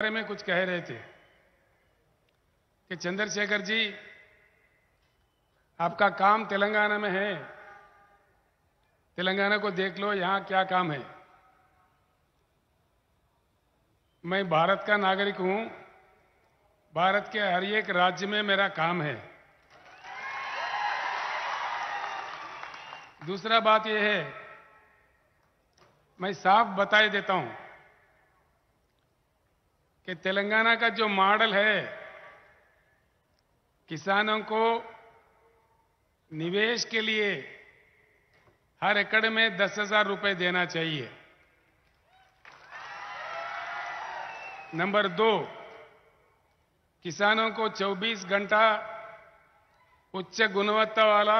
बारे में कुछ कह रहे थे कि चंद्रशेखर जी आपका काम तेलंगाना में है तेलंगाना को देख लो यहां क्या काम है मैं भारत का नागरिक हूं भारत के हर एक राज्य में मेरा काम है दूसरा बात यह है मैं साफ बताई देता हूं कि तेलंगाना का जो मॉडल है किसानों को निवेश के लिए हर एकड़ में दस हजार रुपये देना चाहिए नंबर दो किसानों को 24 घंटा उच्च गुणवत्ता वाला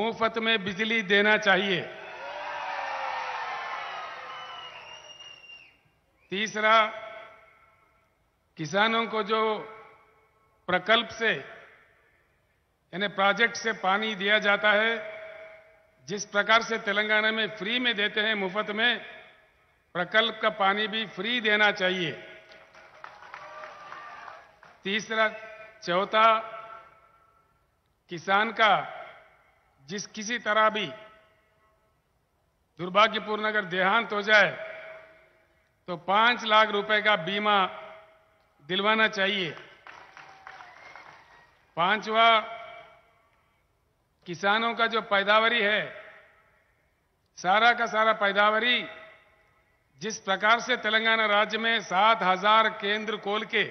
मुफ्त में बिजली देना चाहिए तीसरा किसानों को जो प्रकल्प से यानी प्रोजेक्ट से पानी दिया जाता है जिस प्रकार से तेलंगाना में फ्री में देते हैं मुफ्त में प्रकल्प का पानी भी फ्री देना चाहिए तीसरा चौथा किसान का जिस किसी तरह भी दुर्भाग्यपूर्ण अगर देहांत हो जाए तो पांच लाख रुपए का बीमा दिलवाना चाहिए पांचवा किसानों का जो पैदावारी है सारा का सारा पैदावारी जिस प्रकार से तेलंगाना राज्य में सात हजार केंद्र खोल के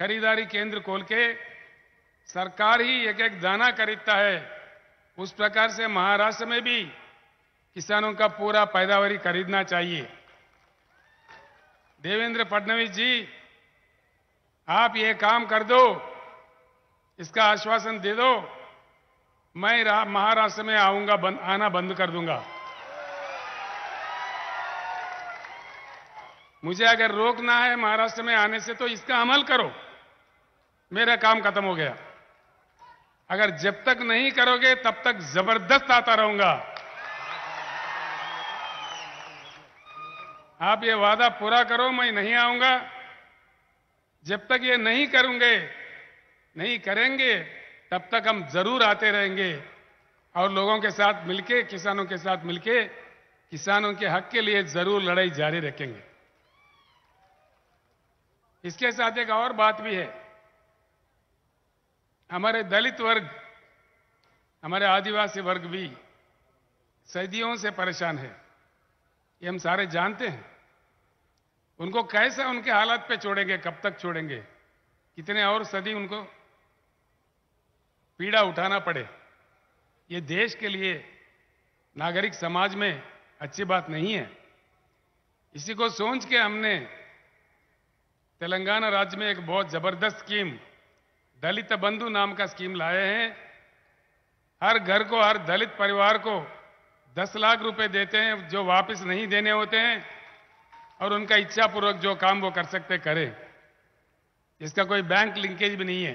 खरीदारी केंद्र खोल के सरकार ही एक एक दाना खरीदता है उस प्रकार से महाराष्ट्र में भी किसानों का पूरा पैदावारी खरीदना चाहिए देवेंद्र फडणवीस जी आप ये काम कर दो इसका आश्वासन दे दो मैं महाराष्ट्र में आऊंगा बन, आना बंद कर दूंगा मुझे अगर रोकना है महाराष्ट्र में आने से तो इसका अमल करो मेरा काम खत्म हो गया अगर जब तक नहीं करोगे तब तक जबरदस्त आता रहूंगा आप ये वादा पूरा करो मैं नहीं आऊंगा जब तक ये नहीं करूंगे नहीं करेंगे तब तक हम जरूर आते रहेंगे और लोगों के साथ मिलके किसानों के साथ मिलके किसानों के हक के लिए जरूर लड़ाई जारी रखेंगे इसके साथ एक और बात भी है हमारे दलित वर्ग हमारे आदिवासी वर्ग भी सदियों से परेशान है ये हम सारे जानते हैं उनको कैसे उनके हालात पे छोड़ेंगे कब तक छोड़ेंगे कितने और सदी उनको पीड़ा उठाना पड़े ये देश के लिए नागरिक समाज में अच्छी बात नहीं है इसी को सोच के हमने तेलंगाना राज्य में एक बहुत ज़बरदस्त स्कीम दलित बंधु नाम का स्कीम लाए हैं हर घर को हर दलित परिवार को दस लाख रुपए देते हैं जो वापस नहीं देने होते हैं और उनका इच्छापूर्वक जो काम वो कर सकते करें इसका कोई बैंक लिंकेज भी नहीं है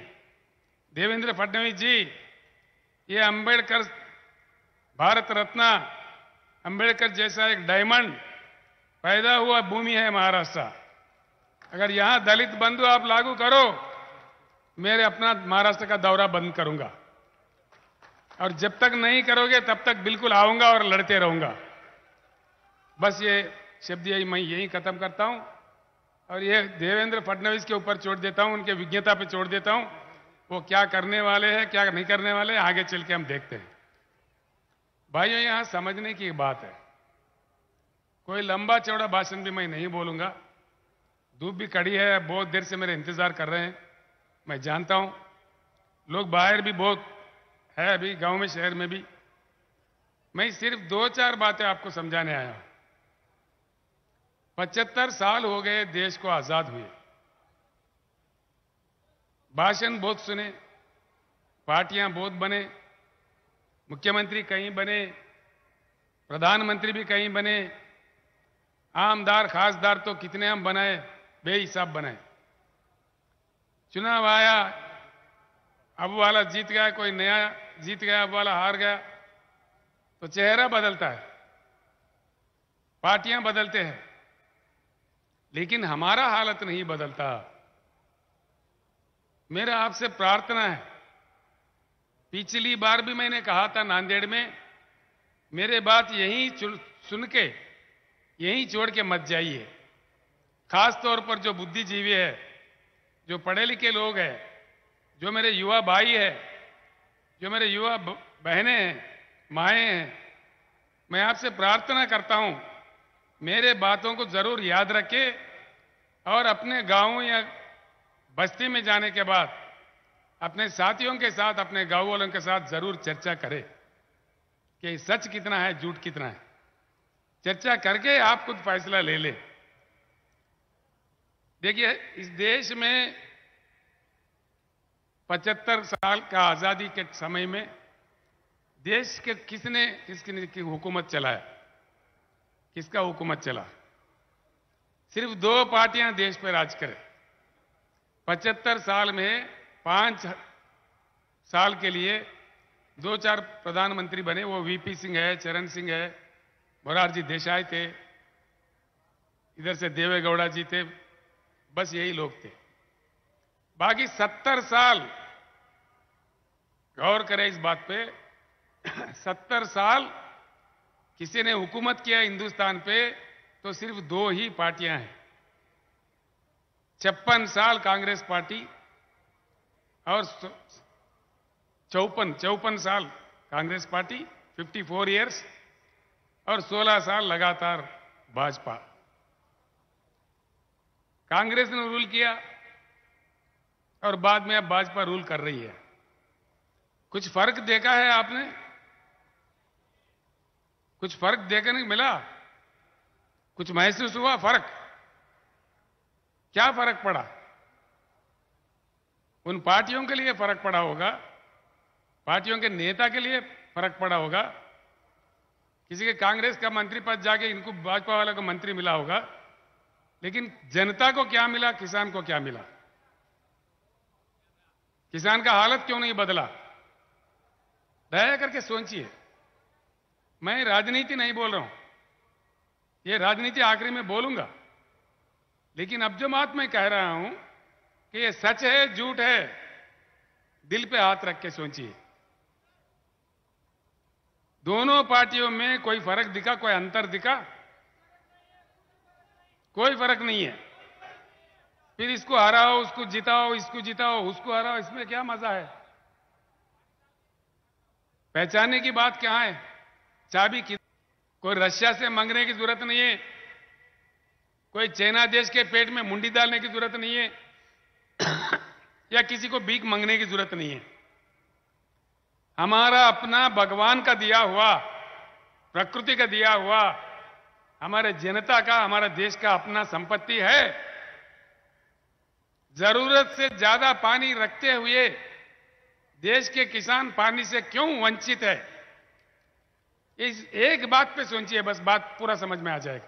देवेंद्र फडणवीस जी ये अंबेडकर भारत रत्न अंबेडकर जैसा एक डायमंड पैदा हुआ भूमि है महाराष्ट्र अगर यहां दलित बंधु आप लागू करो मेरे अपना महाराष्ट्र का दौरा बंद करूंगा और जब तक नहीं करोगे तब तक बिल्कुल आऊंगा और लड़ते रहूंगा बस ये शब्द यही मैं यही खत्म करता हूं और ये देवेंद्र फडणवीस के ऊपर छोड़ देता हूं उनके विज्ञता पे छोड़ देता हूं वो क्या करने वाले हैं क्या नहीं करने वाले आगे चल के हम देखते हैं भाइयों यहां समझने की बात है कोई लंबा चौड़ा भाषण भी मैं नहीं बोलूंगा धूप भी कड़ी है बहुत देर से मेरे इंतजार कर रहे हैं मैं जानता हूं लोग बाहर भी बहुत है अभी गांव में शहर में भी मैं सिर्फ दो चार बातें आपको समझाने आया हूं पचहत्तर साल हो गए देश को आजाद हुए भाषण बहुत सुने पार्टियां बहुत बने मुख्यमंत्री कहीं बने प्रधानमंत्री भी कहीं बने आमदार खासदार तो कितने हम बनाए बेहिसाब बनाए चुनाव आया अब वाला जीत गया कोई नया जीत गया अब वाला हार गया तो चेहरा बदलता है पार्टियां बदलते हैं लेकिन हमारा हालत नहीं बदलता मेरा आपसे प्रार्थना है पिछली बार भी मैंने कहा था नांदेड़ में मेरे बात यहीं सुन के यहीं छोड़ के मत जाइए खास तौर पर जो बुद्धिजीवी है जो पढ़े लिखे लोग हैं जो मेरे युवा भाई है जो मेरे युवा बहनें हैं माएँ हैं मैं आपसे प्रार्थना करता हूं मेरे बातों को जरूर याद रखे और अपने गाँव या बस्ती में जाने के बाद अपने साथियों के साथ अपने गाँव वालों के साथ जरूर चर्चा करें कि सच कितना है झूठ कितना है चर्चा करके आप खुद फैसला ले ले देखिए इस देश में 75 साल का आज़ादी के समय में देश के किसने किसकी हुकूमत चलाया किसका हुकूमत चला सिर्फ दो पार्टियां देश पर राज करें पचहत्तर साल में पांच साल के लिए दो चार प्रधानमंत्री बने वो वीपी सिंह है चरण सिंह है मोरारजी देसाई थे इधर से देवेगौड़ा जी थे बस यही लोग थे बाकी सत्तर साल गौर करें इस बात पे सत्तर साल किसी ने हुकूमत किया हिंदुस्तान पे तो सिर्फ दो ही पार्टियां हैं छप्पन साल कांग्रेस पार्टी और चौपन चौपन साल कांग्रेस पार्टी 54 फोर ईयर्स और 16 साल लगातार भाजपा कांग्रेस ने रूल किया और बाद में अब भाजपा रूल कर रही है कुछ फर्क देखा है आपने कुछ फर्क देखने को मिला कुछ महसूस हुआ फर्क क्या फर्क पड़ा उन पार्टियों के लिए फर्क पड़ा होगा पार्टियों के नेता के लिए फर्क पड़ा होगा किसी के कांग्रेस का मंत्री पद जाके इनको भाजपा वाले को मंत्री मिला होगा लेकिन जनता को क्या मिला किसान को क्या मिला किसान का हालत क्यों नहीं बदला दया करके सोचिए मैं राजनीति नहीं बोल रहा हूं ये राजनीति आखिरी में बोलूंगा लेकिन अब जो बात मैं कह रहा हूं कि ये सच है झूठ है दिल पे हाथ रख के सोचिए दोनों पार्टियों में कोई फर्क दिखा कोई अंतर दिखा कोई फर्क नहीं है फिर इसको हराओ उसको जिताओ इसको जिताओ उसको हराओ इसमें क्या मजा है पहचानने की बात क्या है चाबी की कोई रशिया से मांगने की जरूरत नहीं है कोई चाइना देश के पेट में मुंडी डालने की जरूरत नहीं है या किसी को भीख मांगने की जरूरत नहीं है हमारा अपना भगवान का दिया हुआ प्रकृति का दिया हुआ हमारे जनता का हमारे देश का अपना संपत्ति है जरूरत से ज्यादा पानी रखते हुए देश के किसान पानी से क्यों वंचित है इस एक बात पे सोचिए बस बात पूरा समझ में आ जाएगा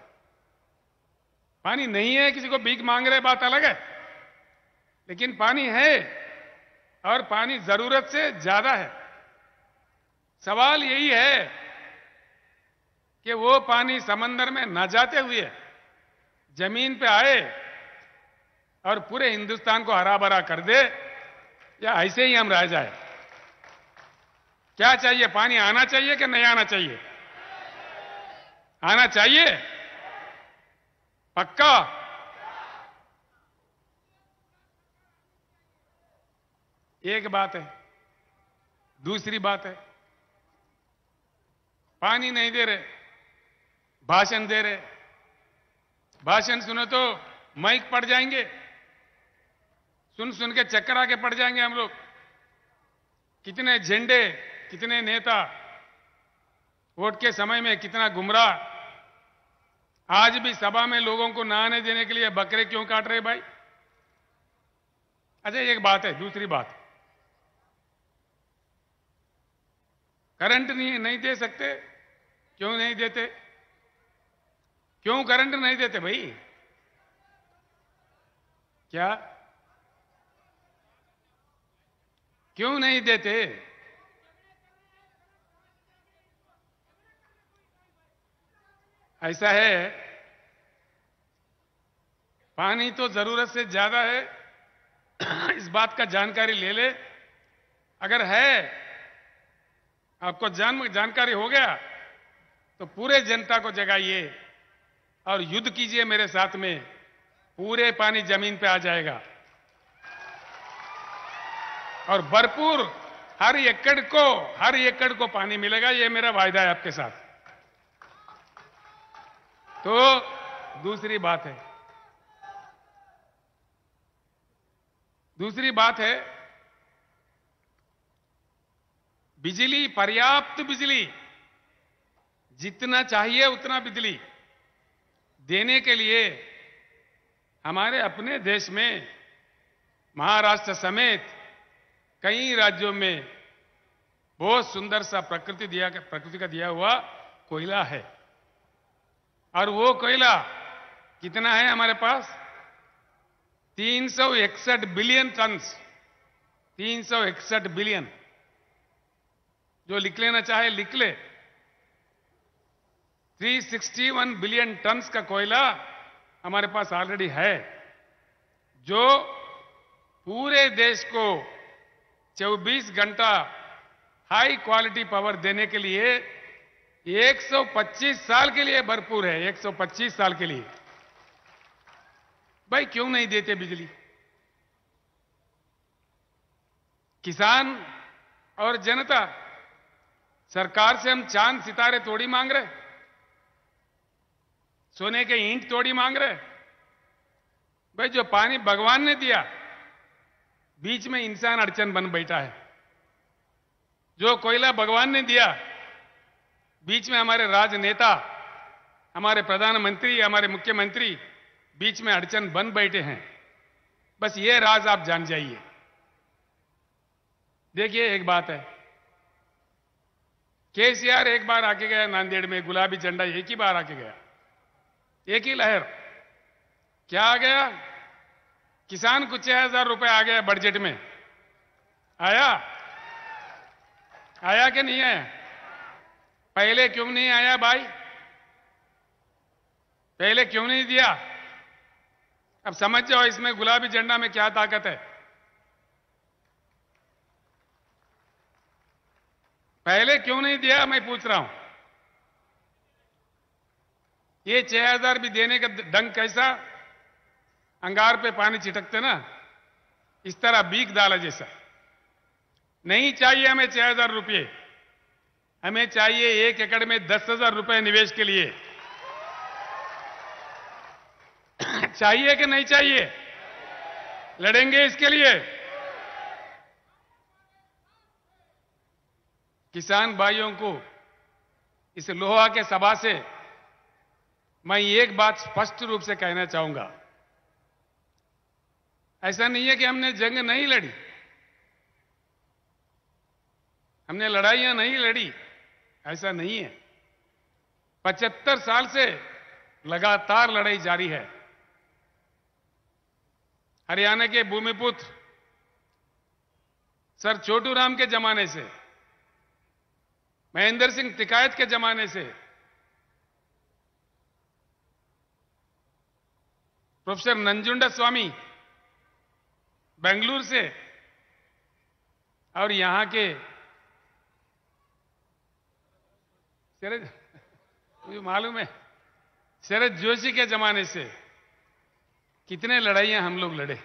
पानी नहीं है किसी को भीख मांग रहे बात अलग है लेकिन पानी है और पानी जरूरत से ज्यादा है सवाल यही है कि वो पानी समंदर में ना जाते हुए जमीन पे आए और पूरे हिंदुस्तान को हरा भरा कर दे या ऐसे ही हम रह जाए क्या चाहिए पानी आना चाहिए कि नहीं आना चाहिए आना चाहिए पक्का एक बात है दूसरी बात है पानी नहीं दे रहे भाषण दे रहे भाषण सुनो तो माइक पड़ जाएंगे सुन सुन के चक्कर आके पड़ जाएंगे हम लोग कितने झंडे कितने नेता वोट के समय में कितना गुमराह आज भी सभा में लोगों को नहाने देने के लिए बकरे क्यों काट रहे भाई अच्छा एक बात है दूसरी बात करंट नहीं नहीं दे सकते क्यों नहीं देते क्यों करंट नहीं देते भाई क्या क्यों नहीं देते ऐसा है पानी तो जरूरत से ज्यादा है इस बात का जानकारी ले ले अगर है आपको जान जानकारी हो गया तो पूरे जनता को जगाइए और युद्ध कीजिए मेरे साथ में पूरे पानी जमीन पे आ जाएगा और भरपूर हर एकड़ को हर एकड़ को पानी मिलेगा ये मेरा वायदा है आपके साथ तो दूसरी बात है दूसरी बात है बिजली पर्याप्त बिजली जितना चाहिए उतना बिजली देने के लिए हमारे अपने देश में महाराष्ट्र समेत कई राज्यों में बहुत सुंदर सा प्रकृति दिया प्रकृति का दिया हुआ कोयला है और वो कोयला कितना है हमारे पास तीन सौ इकसठ बिलियन टन्स तीन सौ इकसठ बिलियन जो लिख लेना चाहे लिख ले 361 बिलियन टन्स का कोयला हमारे पास ऑलरेडी है जो पूरे देश को 24 घंटा हाई क्वालिटी पावर देने के लिए 125 साल के लिए भरपूर है 125 साल के लिए भाई क्यों नहीं देते बिजली किसान और जनता सरकार से हम चांद सितारे थोड़ी मांग रहे सोने के ईंट थोड़ी मांग रहे भाई जो पानी भगवान ने दिया बीच में इंसान अड़चन बन बैठा है जो कोयला भगवान ने दिया बीच में हमारे राजनेता हमारे प्रधानमंत्री हमारे मुख्यमंत्री बीच में अड़चन बन बैठे हैं बस ये राज आप जान जाइए देखिए एक बात है केसीआर एक बार आके गया नांदेड़ में गुलाबी झंडा एक ही बार आके गया एक ही लहर क्या आ गया किसान को छह हजार रुपए आ गया बजट में आया आया कि नहीं आया पहले क्यों नहीं आया भाई पहले क्यों नहीं दिया अब समझ जाओ इसमें गुलाबी झंडा में क्या ताकत है पहले क्यों नहीं दिया मैं पूछ रहा हूं ये छह हजार भी देने का ढंग कैसा अंगार पे पानी छिटकते ना इस तरह बीक डाला जैसा नहीं चाहिए हमें छह हजार रुपये हमें चाहिए एक एकड़ में दस हजार रुपए निवेश के लिए चाहिए कि नहीं चाहिए लड़ेंगे इसके लिए किसान भाइयों को इस लोहा के सभा से मैं एक बात स्पष्ट रूप से कहना चाहूंगा ऐसा नहीं है कि हमने जंग नहीं लड़ी हमने लड़ाइयां नहीं लड़ी ऐसा नहीं है पचहत्तर साल से लगातार लड़ाई जारी है हरियाणा के भूमिपुत्र सर छोटू राम के जमाने से महेंद्र सिंह तिकायत के जमाने से प्रोफेसर नंजुंडा स्वामी बेंगलुरु से और यहां के शरद मुझे मालूम है शरद जोशी के जमाने से कितने लड़ाइयां हम लोग लड़े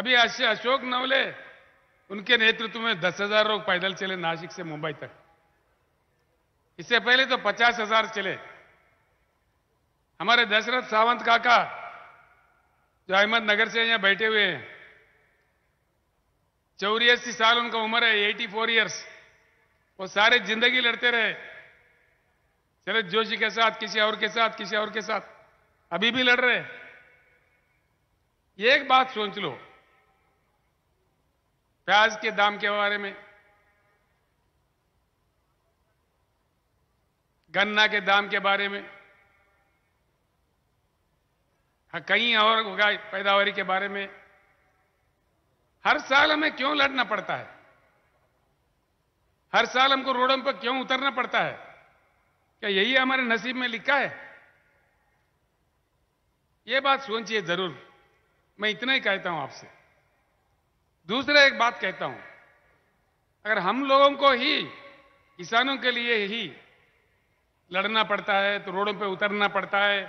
अभी अशोक नवले उनके नेतृत्व में दस हजार लोग पैदल चले नासिक से मुंबई तक इससे पहले तो पचास हजार चले हमारे दशरथ सावंत काका जो अहमदनगर से यहां बैठे हुए हैं चौरासी साल उनका उम्र है 84 फोर ईयर्स वो सारे जिंदगी लड़ते रहे शरद जोशी के साथ किसी और के साथ किसी और के साथ अभी भी लड़ रहे एक बात सोच लो प्याज के दाम के बारे में गन्ना के दाम के बारे में हाँ, कहीं और पैदावारी के बारे में हर साल हमें क्यों लड़ना पड़ता है हर साल हमको रोडों पर क्यों उतरना पड़ता है क्या यही हमारे नसीब में लिखा है यह बात सोचिए जरूर मैं इतना ही कहता हूं आपसे दूसरा एक बात कहता हूं अगर हम लोगों को ही किसानों के लिए ही लड़ना पड़ता है तो रोडों पर उतरना पड़ता है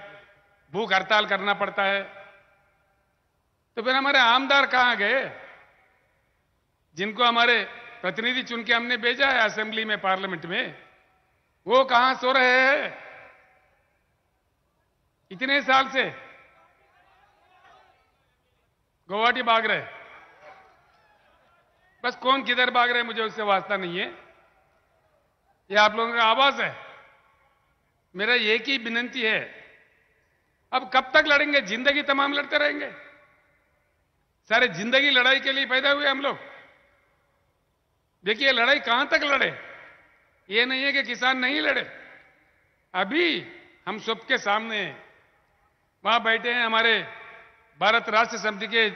भूख हड़ताल करना पड़ता है तो फिर हमारे आमदार कहां गए जिनको हमारे प्रतिनिधि चुन के हमने भेजा है असेंबली में पार्लियामेंट में वो कहां सो रहे हैं इतने साल से गुवाहाटी भाग रहे बस कौन किधर भाग रहे मुझे उससे वास्ता नहीं है ये आप लोगों का आवाज है मेरा एक ही विनंती है अब कब तक लड़ेंगे जिंदगी तमाम लड़ते रहेंगे सारे जिंदगी लड़ाई के लिए पैदा हुए हम लोग देखिए लड़ाई कहां तक लड़े ये नहीं है कि किसान नहीं लड़े अभी हम सबके सामने हैं वहां बैठे हैं हमारे भारत राष्ट्र समिति के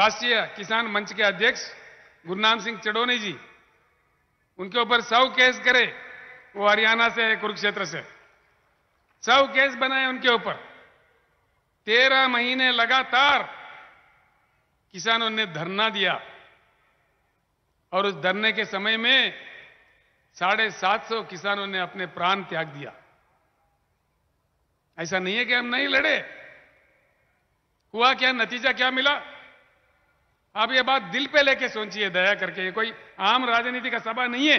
राष्ट्रीय किसान मंच के अध्यक्ष गुरनाम सिंह चडोनी जी उनके ऊपर सौ केस करे वो हरियाणा से कुरुक्षेत्र से सौ केस बनाए उनके ऊपर तेरह महीने लगातार किसानों ने धरना दिया और उस धरने के समय में साढ़े सात सौ किसानों ने अपने प्राण त्याग दिया ऐसा नहीं है कि हम नहीं लड़े हुआ क्या नतीजा क्या मिला आप ये बात दिल पे लेके सोचिए दया करके ये कोई आम राजनीति का सभा नहीं है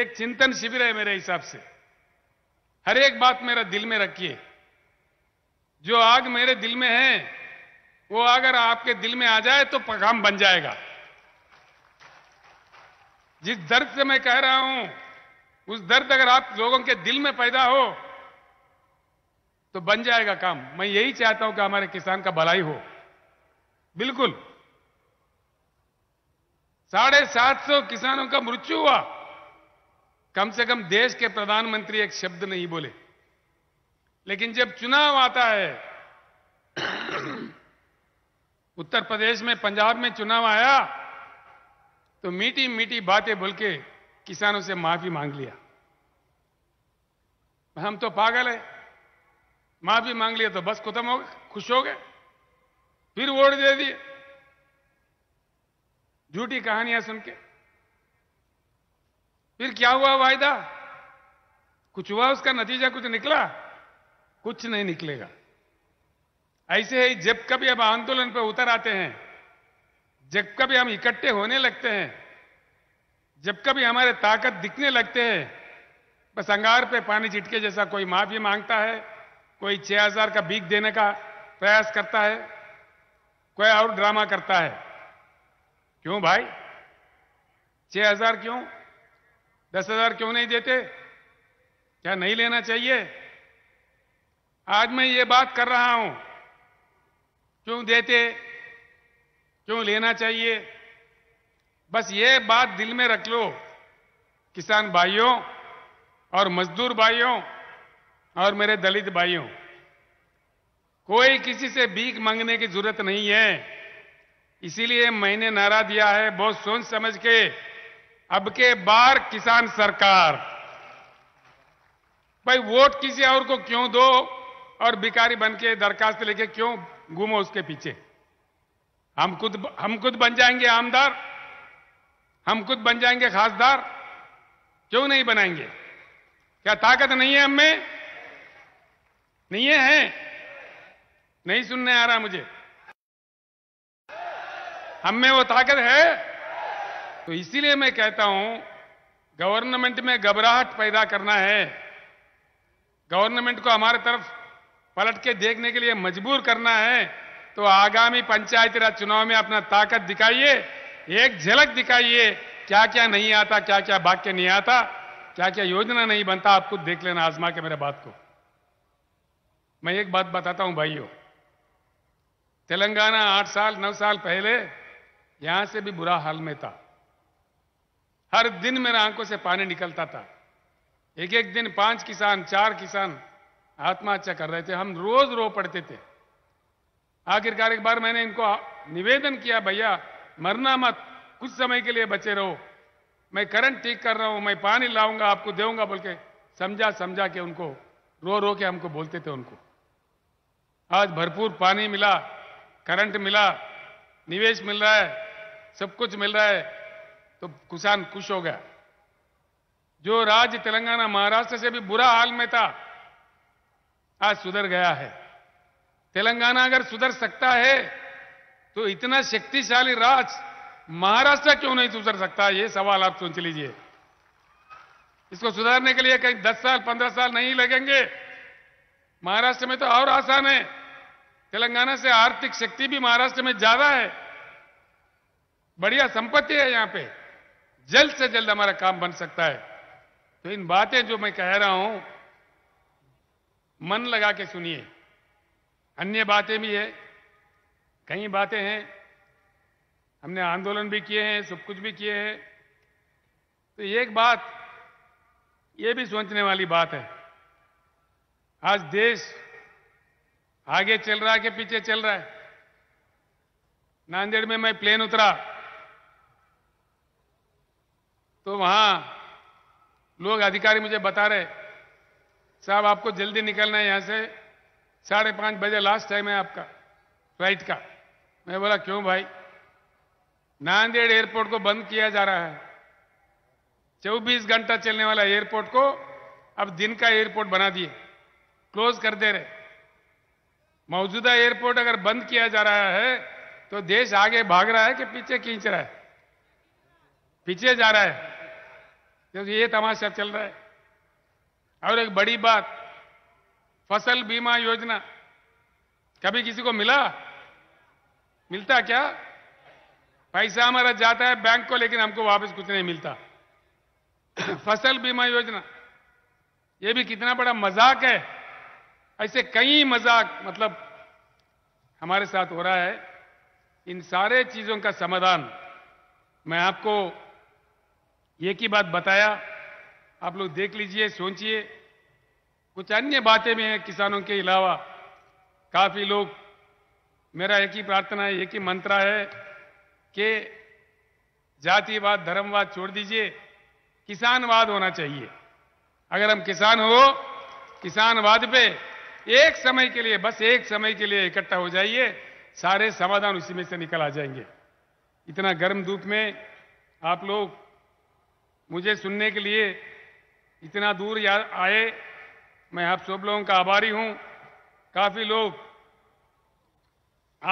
एक चिंतन शिविर है मेरे हिसाब से हर एक बात मेरा दिल में रखिए जो आग मेरे दिल में है वो अगर आपके दिल में आ जाए तो पगाम बन जाएगा जिस दर्द से मैं कह रहा हूं उस दर्द अगर आप लोगों के दिल में पैदा हो तो बन जाएगा काम मैं यही चाहता हूं कि हमारे किसान का भलाई हो बिल्कुल साढ़े सात सौ किसानों का मृत्यु हुआ कम से कम देश के प्रधानमंत्री एक शब्द नहीं बोले लेकिन जब चुनाव आता है उत्तर प्रदेश में पंजाब में चुनाव आया तो मीठी मीठी बातें बोल के किसानों से माफी मांग लिया हम तो पागल है माफी मांग लिया तो बस खत्म हो गए खुश हो गए फिर वोट दे दिए झूठी कहानियां सुन के फिर क्या हुआ वायदा कुछ हुआ उसका नतीजा कुछ निकला कुछ नहीं निकलेगा ऐसे ही जब कभी अब आंदोलन पर उतर आते हैं जब कभी हम इकट्ठे होने लगते हैं जब कभी हमारे ताकत दिखने लगते हैं बस अंगार पे पानी छिटके जैसा कोई माफी मांगता है कोई छह हजार का बीक देने का प्रयास करता है कोई और ड्रामा करता है क्यों भाई छह हजार क्यों दस हजार क्यों नहीं देते क्या नहीं लेना चाहिए आज मैं ये बात कर रहा हूं क्यों देते क्यों लेना चाहिए बस ये बात दिल में रख लो किसान भाइयों और मजदूर भाइयों और मेरे दलित भाइयों कोई किसी से भीख मांगने की जरूरत नहीं है इसीलिए मैंने नारा दिया है बहुत सोच समझ के अब के बार किसान सरकार भाई वोट किसी और को क्यों दो और भिकारी बन के दरखास्त लेके क्यों घूमो उसके पीछे हम खुद हम खुद बन जाएंगे आमदार हम खुद बन जाएंगे खासदार क्यों नहीं बनाएंगे क्या ताकत नहीं है हमें नहीं है नहीं सुनने आ रहा मुझे हम में वो ताकत है तो इसीलिए मैं कहता हूं गवर्नमेंट में घबराहट पैदा करना है गवर्नमेंट को हमारे तरफ पलट के देखने के लिए मजबूर करना है तो आगामी पंचायती राज चुनाव में अपना ताकत दिखाइए एक झलक दिखाइए क्या क्या नहीं आता क्या क्या वाक्य नहीं आता क्या क्या योजना नहीं बनता आप खुद देख लेना आजमा के मेरे बात को मैं एक बात बताता हूं भाइयों तेलंगाना आठ साल नौ साल पहले यहां से भी बुरा हाल में था हर दिन मेरे आंखों से पानी निकलता था एक एक दिन पांच किसान चार किसान आत्महत्या कर रहे थे हम रोज रो पड़ते थे आखिरकार एक बार मैंने इनको निवेदन किया भैया मरना मत कुछ समय के लिए बचे रहो मैं करंट ठीक कर रहा हूं मैं पानी लाऊंगा आपको देऊंगा बोल के समझा समझा के उनको रो रो के हमको बोलते थे उनको आज भरपूर पानी मिला करंट मिला निवेश मिल रहा है सब कुछ मिल रहा है तो किसान खुश हो गया जो राज्य तेलंगाना महाराष्ट्र से भी बुरा हाल में था आज सुधर गया है तेलंगाना अगर सुधर सकता है तो इतना शक्तिशाली राज महाराष्ट्र क्यों नहीं सुधर सकता ये सवाल आप सोच लीजिए इसको सुधारने के लिए कहीं दस साल पंद्रह साल नहीं लगेंगे महाराष्ट्र में तो और आसान है तेलंगाना से आर्थिक शक्ति भी महाराष्ट्र में ज्यादा है बढ़िया संपत्ति है यहां पे जल्द से जल्द हमारा काम बन सकता है तो इन बातें जो मैं कह रहा हूं मन लगा के सुनिए अन्य बातें भी है कई बातें हैं हमने आंदोलन भी किए हैं सब कुछ भी किए हैं तो एक बात ये भी सोचने वाली बात है आज देश आगे चल रहा है कि पीछे चल रहा है नांदेड़ में मैं प्लेन उतरा तो वहां लोग अधिकारी मुझे बता रहे साहब आपको जल्दी निकलना है यहां से साढ़े पांच बजे लास्ट टाइम है आपका फ्लाइट का मैं बोला क्यों भाई नांदेड़ एयरपोर्ट को बंद किया जा रहा है 24 घंटा चलने वाला एयरपोर्ट को अब दिन का एयरपोर्ट बना दिए क्लोज कर दे रहे मौजूदा एयरपोर्ट अगर बंद किया जा रहा है तो देश आगे भाग रहा है कि पीछे खींच रहा है पीछे जा रहा है क्योंकि ये तमाशा चल रहा है और एक बड़ी बात फसल बीमा योजना कभी किसी को मिला मिलता क्या पैसा हमारा जाता है बैंक को लेकिन हमको वापस कुछ नहीं मिलता फसल बीमा योजना ये भी कितना बड़ा मजाक है ऐसे कई मजाक मतलब हमारे साथ हो रहा है इन सारे चीजों का समाधान मैं आपको एक ही बात बताया आप लोग देख लीजिए सोचिए कुछ अन्य बातें भी हैं किसानों के अलावा काफ़ी लोग मेरा एक ही प्रार्थना है एक ही मंत्रा है कि जातिवाद धर्मवाद छोड़ दीजिए किसानवाद होना चाहिए अगर हम किसान हो किसानवाद पे एक समय के लिए बस एक समय के लिए इकट्ठा हो जाइए सारे समाधान उसी में से निकल आ जाएंगे इतना गर्म धूप में आप लोग मुझे सुनने के लिए इतना दूर आए मैं आप सब लोगों का आभारी हूं काफी लोग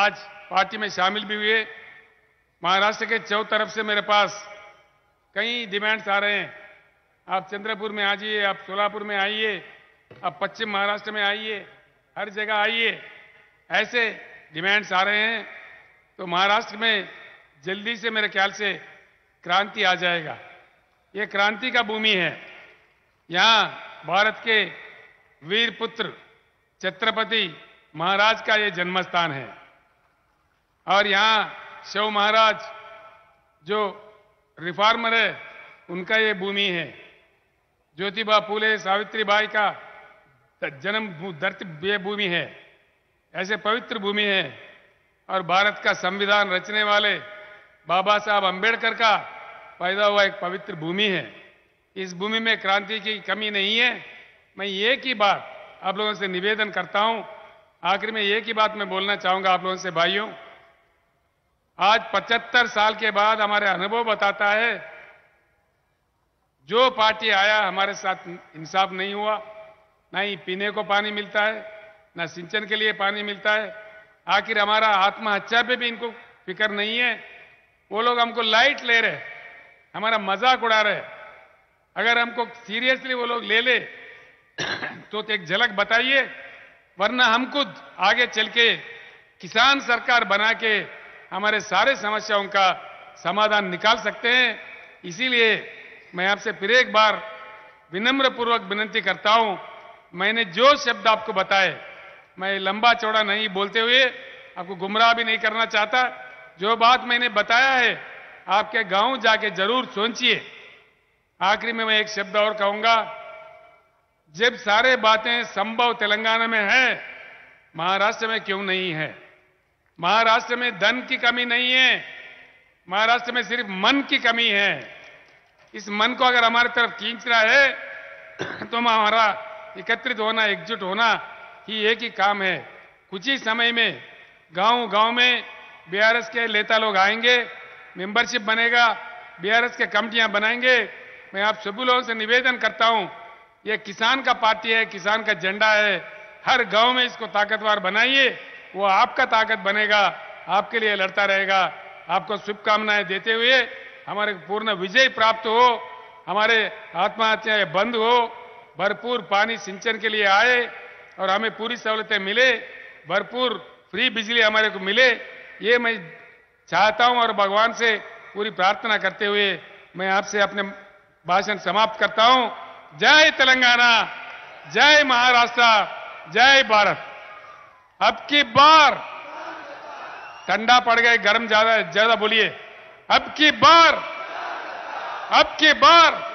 आज पार्टी में शामिल भी हुए महाराष्ट्र के चौ तरफ से मेरे पास कई डिमांड्स आ रहे हैं आप चंद्रपुर में आ जाइए आप सोलापुर में आइए आप पश्चिम महाराष्ट्र में आइए हर जगह आइए ऐसे डिमांड्स आ रहे हैं तो महाराष्ट्र में जल्दी से मेरे ख्याल से क्रांति आ जाएगा ये क्रांति का भूमि है यहाँ भारत के वीरपुत्र छत्रपति महाराज का ये जन्मस्थान है और यहाँ शिव महाराज जो रिफॉर्मर है उनका ये भूमि है ज्योतिबा फूले सावित्री बाई का जन्म धरती ये भूमि है ऐसे पवित्र भूमि है और भारत का संविधान रचने वाले बाबा साहब अंबेडकर का पैदा हुआ एक पवित्र भूमि है इस भूमि में क्रांति की कमी नहीं है मैं एक ही बात आप लोगों से निवेदन करता हूं आखिर में एक ही बात मैं बोलना चाहूंगा आप लोगों से भाइयों आज 75 साल के बाद हमारे अनुभव बताता है जो पार्टी आया हमारे साथ इंसाफ नहीं हुआ ना ही पीने को पानी मिलता है ना सिंचन के लिए पानी मिलता है आखिर हमारा आत्महत्या पे भी इनको फिक्र नहीं है वो लोग हमको लाइट ले रहे हमारा मजाक उड़ा रहे अगर हमको सीरियसली वो लोग ले ले तो एक झलक बताइए वरना हम खुद आगे चल के किसान सरकार बना के हमारे सारे समस्याओं का समाधान निकाल सकते हैं इसीलिए मैं आपसे फिर एक बार विनम्र पूर्वक विनती करता हूं मैंने जो शब्द आपको बताए मैं लंबा चौड़ा नहीं बोलते हुए आपको गुमराह भी नहीं करना चाहता जो बात मैंने बताया है आपके गांव जाके जरूर सोचिए आखिरी में मैं एक शब्द और कहूंगा जब सारे बातें संभव तेलंगाना में है महाराष्ट्र में क्यों नहीं है महाराष्ट्र में धन की कमी नहीं है महाराष्ट्र में सिर्फ मन की कमी है इस मन को अगर हमारे तरफ खींच रहा है तो हमारा एकत्रित होना एकजुट होना ही एक ही काम है कुछ ही समय में गांव गांव में बीआरएस के नेता लोग आएंगे मेंबरशिप बनेगा बीआरएस के कमेटियां बनाएंगे मैं आप सभी लोगों से निवेदन करता हूं ये किसान का पार्टी है किसान का झंडा है हर गांव में इसको ताकतवर बनाइए वो आपका ताकत बनेगा आपके लिए लड़ता रहेगा आपको शुभकामनाएं देते हुए हमारे पूर्ण विजय प्राप्त हो हमारे आत्महत्याएं बंद हो भरपूर पानी सिंचन के लिए आए और हमें पूरी सहूलतें मिले भरपूर फ्री बिजली हमारे को मिले ये मैं चाहता हूं और भगवान से पूरी प्रार्थना करते हुए मैं आपसे अपने भाषण समाप्त करता हूं जय तेलंगाना जय महाराष्ट्र जय भारत अब की बार ठंडा पड़ गए गर्म ज्यादा ज्यादा बोलिए अब की बार अब की बार